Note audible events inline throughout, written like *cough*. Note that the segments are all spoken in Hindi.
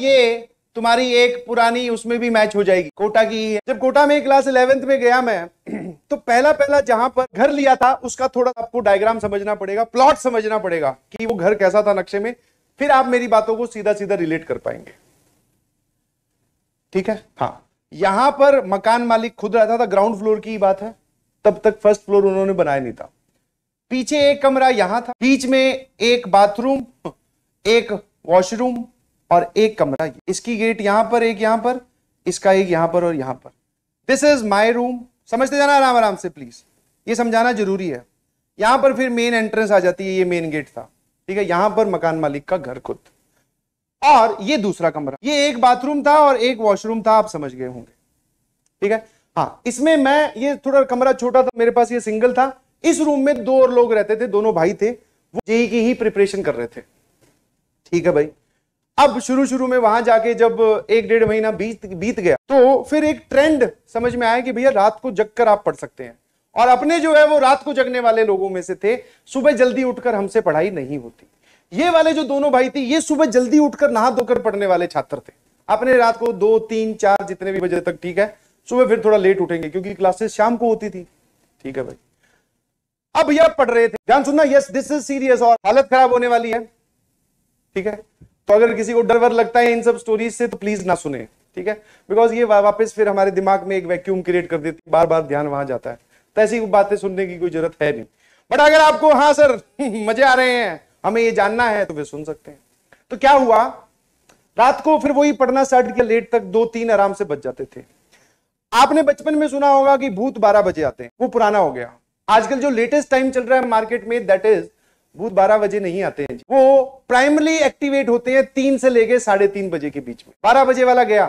ये तुम्हारी एक पुरानी उसमें भी मैच हो जाएगी कोटा की है जब कोटा में क्लास इलेवेंथ में गया मैं *clears throat* तो पहला पहला जहां पर घर लिया था उसका थोड़ा आपको डायग्राम समझना पड़ेगा प्लॉट समझना पड़ेगा कि वो घर कैसा था नक्शे में फिर आप मेरी बातों को सीधा सीधा रिलेट कर पाएंगे ठीक है हाँ यहां पर मकान मालिक खुद रहता था ग्राउंड फ्लोर की बात है तब तक फर्स्ट फ्लोर उन्होंने बनाया नहीं था पीछे एक कमरा यहां था बीच में एक बाथरूम एक वॉशरूम और एक कमरा इसकी गेट यहां पर एक यहां पर इसका एक यहां पर और यहां पर दिस इज माई रूम समझते जाना आराम आराम से प्लीज ये समझाना जरूरी है यहां पर फिर मेन एंट्रेंस आ जाती है ये मेन गेट था ठीक है यहां पर मकान मालिक का घर खुद और ये दूसरा कमरा ये एक बाथरूम था और एक वॉशरूम था आप समझ गए होंगे ठीक है हाँ इसमें मैं ये थोड़ा कमरा छोटा था मेरे पास ये सिंगल था इस रूम में दो और लोग रहते थे दोनों भाई थे वो जेई की ही प्रिपरेशन कर रहे थे ठीक है भाई अब शुरू शुरू में वहां जाके जब एक डेढ़ महीना बीत बीत गया तो फिर एक ट्रेंड समझ में आया कि भैया रात को जग आप पढ़ सकते हैं और अपने जो है वो रात को जगने वाले लोगों में से थे सुबह जल्दी उठकर हमसे पढ़ाई नहीं होती ये वाले जो दोनों भाई थे ये सुबह जल्दी उठकर नहा धोकर पढ़ने वाले छात्र थे अपने रात को दो तीन चार जितने भी बजे तक ठीक है सुबह फिर थोड़ा लेट उठेंगे क्योंकि क्लासेस शाम को होती थी ठीक है भाई अब यह पढ़ रहे थे ध्यान सुनना यस दिस इज सीरियस और हालत खराब होने वाली है ठीक है तो अगर किसी को डर वर लगता है इन सब स्टोरीज से तो प्लीज ना सुने ठीक है बिकॉज ये वापस फिर हमारे दिमाग में एक वैक्यूम क्रिएट कर देती है बार बार ध्यान वहां जाता है तो ऐसी बातें सुनने की कोई जरूरत है नहीं बट अगर आपको हाँ सर *laughs* मजे आ रहे हैं हमें ये जानना है तो फिर सुन सकते हैं तो क्या हुआ रात को फिर वही पढ़ना स्टार्ट किया लेट तक दो तीन आराम से बच जाते थे आपने बचपन में सुना होगा कि भूत बारह बजे आते हैं वो पुराना हो गया आजकल जो लेटेस्ट टाइम चल रहा है मार्केट में दैट इज भूत बारह बजे नहीं आते हैं जी वो प्राइमरी एक्टिवेट होते हैं तीन से लेके साढ़े तीन बजे के बीच में बारह बजे वाला गया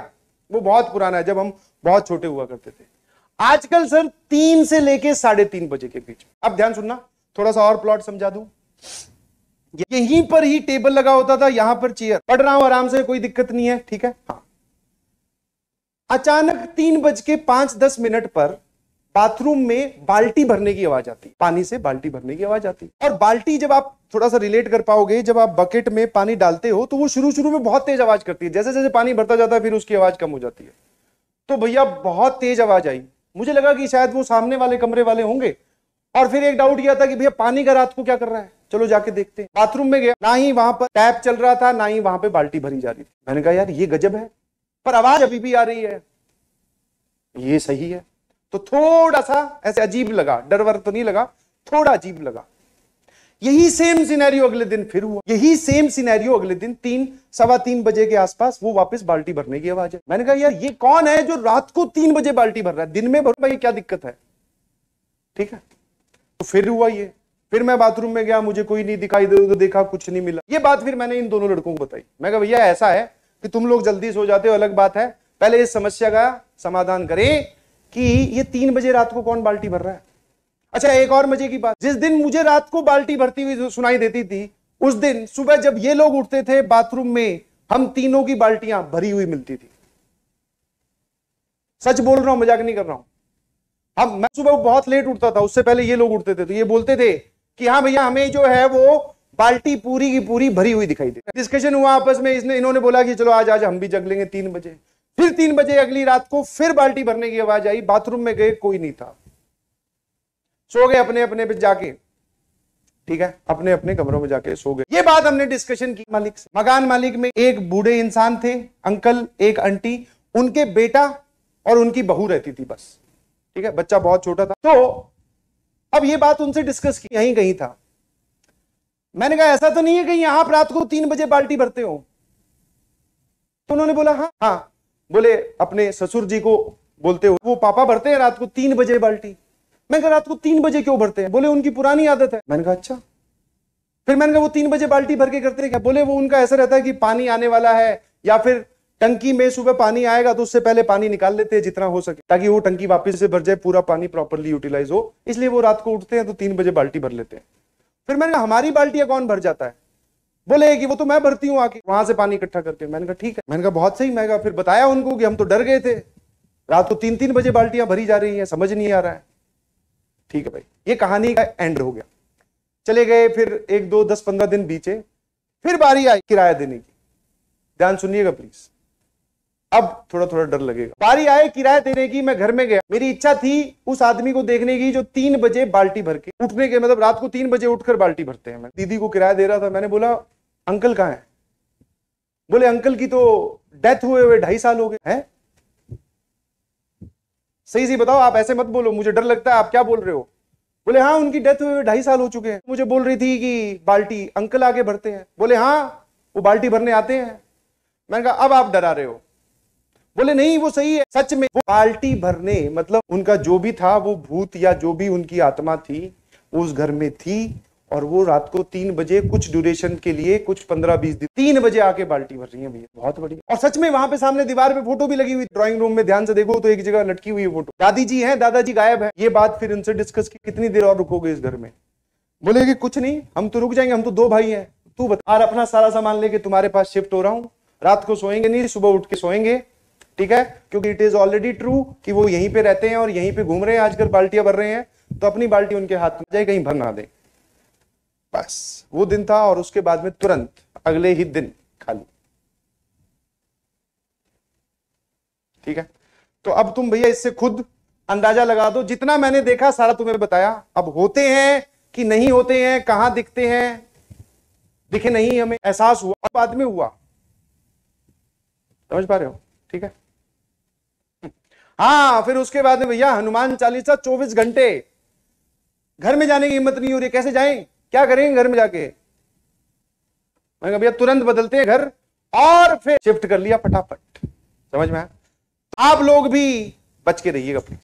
वो बहुत पुराना है जब हम बहुत छोटे हुआ करते थे आजकल सर तीन से लेके साढ़े तीन बजे के बीच अब ध्यान सुनना थोड़ा सा और प्लॉट समझा दू यहीं पर ही टेबल लगा होता था यहां पर चेयर पढ़ रहा हूं आराम से कोई दिक्कत नहीं है ठीक है हाँ अचानक तीन बज के पांच दस मिनट पर बाथरूम में बाल्टी भरने की आवाज आती पानी से बाल्टी भरने की आवाज आती और बाल्टी जब आप थोड़ा सा रिलेट कर पाओगे जब आप बकेट में पानी डालते हो तो वो शुरू शुरू में बहुत तेज आवाज करती है जैसे जैसे पानी भरता जाता है फिर उसकी आवाज कम हो जाती है तो भैया बहुत तेज आवाज आई मुझे लगा कि शायद वो सामने वाले कमरे वाले होंगे और फिर एक डाउट किया था कि भैया पानी का रात को क्या कर रहा है चलो जाके देखते हैं बाथरूम में गया ना ही वहां पर टैप चल रहा था ना ही वहां पे बाल्टी भरी जा रही थी मैंने कहा यार ये गजब है पर आवाज अभी भी आ रही है ये सही है तो थोड़ा सा ऐसे अजीब लगा डर वर तो नहीं लगा थोड़ा अजीब लगा यही सेम सिनेरियो अगले दिन फिर हुआ यही सेम सिनेरियो अगले दिन तीन सवा तीन बजे के आसपास वो वापस बाल्टी भरने की आवाज है मैंने कहा यार ये कौन है जो रात को तीन बजे बाल्टी भर रहा है दिन में भरो भाई क्या दिक्कत है ठीक है तो फिर हुआ ये फिर मैं बाथरूम में गया मुझे कोई नहीं दिखाई दे देखा कुछ नहीं मिला ये बात फिर मैंने इन दोनों लड़कों को बताई मैं कहा भैया ऐसा है कि तुम लोग जल्दी सो जाते हो अलग बात है पहले इस समस्या का समाधान करें कि ये तीन बजे रात को कौन बाल्टी भर रहा है अच्छा एक और मजे की बात जिस दिन मुझे रात को बाल्टी भरती हुई सुनाई देती थी उस दिन सुबह जब ये लोग उठते थे बाथरूम में हम तीनों की बाल्टियां भरी हुई मिलती थी सच बोल रहा हूं मजाक नहीं कर रहा हूं हम मैं सुबह बहुत लेट उठता था उससे पहले ये लोग उठते थे तो ये बोलते थे कि हाँ भैया हमें जो है वो बाल्टी पूरी की पूरी भरी हुई दिखाई दे डिस्कशन हुआ आपस में इसने इन्होंने बोला कि चलो आज आज हम भी जग लेंगे तीन बजे फिर तीन बजे अगली रात को फिर बाल्टी भरने की आवाज आई बाथरूम में गए कोई नहीं था सो गए अपने अपने पे जाके ठीक है अपने अपने कमरों में जाके सो गए ये बात हमने डिस्कशन की मालिक से मकान मालिक में एक बूढ़े इंसान थे अंकल एक आंटी उनके बेटा और उनकी बहू रहती थी बस ठीक है बच्चा बहुत छोटा था तो अब ये बात उनसे डिस्कस की यहीं कहीं था मैंने कहा ऐसा तो नहीं है कि यहां आप रात को तीन बजे बाल्टी भरते हो तो उन्होंने बोला हाँ हाँ बोले अपने ससुर जी को बोलते हुए वो पापा भरते हैं रात को तीन बजे बाल्टी मैंने कहा रात को तीन बजे क्यों भरते हैं बोले उनकी पुरानी आदत है मैंने कहा अच्छा फिर मैंने कहा वो तीन बजे बाल्टी भर के करते हैं क्या बोले वो उनका ऐसा रहता है कि पानी आने वाला है या फिर टंकी में सुबह पानी आएगा तो उससे पहले पानी निकाल लेते हैं जितना हो सके ताकि वो टंकी वापस से भर जाए पूरा पानी प्रॉपरली यूटिलाइज हो इसलिए वो रात को उठते हैं तो तीन बजे बाल्टी भर लेते हैं फिर मैंने हमारी बाल्टियां कौन भर जाता है बोले कि वो तो मैं भरती हूँ आके वहां से पानी इकट्ठा करके मैंने कहा ठीक है मैंने कहा बहुत सही मैं फिर बताया उनको कि हम तो डर गए थे रात को तीन तीन बजे बाल्टियां भरी जा रही हैं समझ नहीं आ रहा है ठीक है भाई ये कहानी का एंड हो गया चले गए फिर एक दो दस पंद्रह दिन बीचे फिर बारी आई किराया देने की ध्यान सुनिएगा प्लीज अब थोड़ा थोड़ा डर लगेगा बारी आए किराया देने की मैं घर में गया मेरी इच्छा थी उस आदमी को देखने की जो तीन बजे बाल्टी भर के उठने के मतलब रात को तीन बजे उठकर बाल्टी भरते हैं मैं दीदी को किराया दे रहा था मैंने बोला अंकल कहाँ है बोले अंकल की तो डेथ हुए हुए ढाई साल हो गए हैं सही सही बताओ आप ऐसे मत बोलो मुझे डर लगता है आप क्या बोल रहे हो बोले हाँ उनकी डेथ हुए ढाई साल हो चुके हैं मुझे बोल रही थी कि बाल्टी अंकल आगे भरते हैं बोले हाँ वो बाल्टी भरने आते हैं मैंने कहा अब आप डरा रहे हो बोले नहीं वो सही है सच में वो बाल्टी भरने मतलब उनका जो भी था वो भूत या जो भी उनकी आत्मा थी उस घर में थी और वो रात को तीन बजे कुछ ड्यूरेशन के लिए कुछ पंद्रह बीस दिन तीन बजे आके बाल्टी भर रही है भैया बहुत बढ़िया और सच में वहां पे सामने दीवार पे फोटो भी लगी हुई ड्राइंग रूम में ध्यान से देखो तो एक जगह लटकी हुई है फोटो दादी जी है दादाजी गायब है ये बात फिर इनसे डिस्कस की कितनी देर और रुकोगे इस घर में बोले कि कुछ नहीं हम तो रुक जाएंगे हम तो दो भाई हैं तू बता और अपना सारा सामान लेके तुम्हारे पास शिफ्ट हो रहा हूँ रात को सोएंगे नहीं सुबह उठ के सोएंगे ठीक है क्योंकि इट इज ऑलरेडी ट्रू कि वो यहीं पे रहते हैं और यहीं पे घूम रहे हैं आजकल बाल्टियां भर रहे हैं तो अपनी बाल्टी उनके हाथ में जाए कहीं भर ना दें बस वो दिन था और उसके बाद में तुरंत अगले ही दिन खाली ठीक है तो अब तुम भैया इससे खुद अंदाजा लगा दो जितना मैंने देखा सारा तुम्हें बताया अब होते हैं कि नहीं होते हैं कहां दिखते हैं दिखे नहीं हमें एहसास हुआ बाद में हुआ समझ पा रहे हो ठीक है हाँ फिर उसके बाद में भैया हनुमान चालीसा चौबीस घंटे घर में जाने की हिम्मत नहीं हो रही कैसे जाएं क्या करेंगे घर में जाके मैं भैया तुरंत बदलते हैं घर और फिर शिफ्ट कर लिया फटाफट समझ में आप लोग भी बच के रहिएगा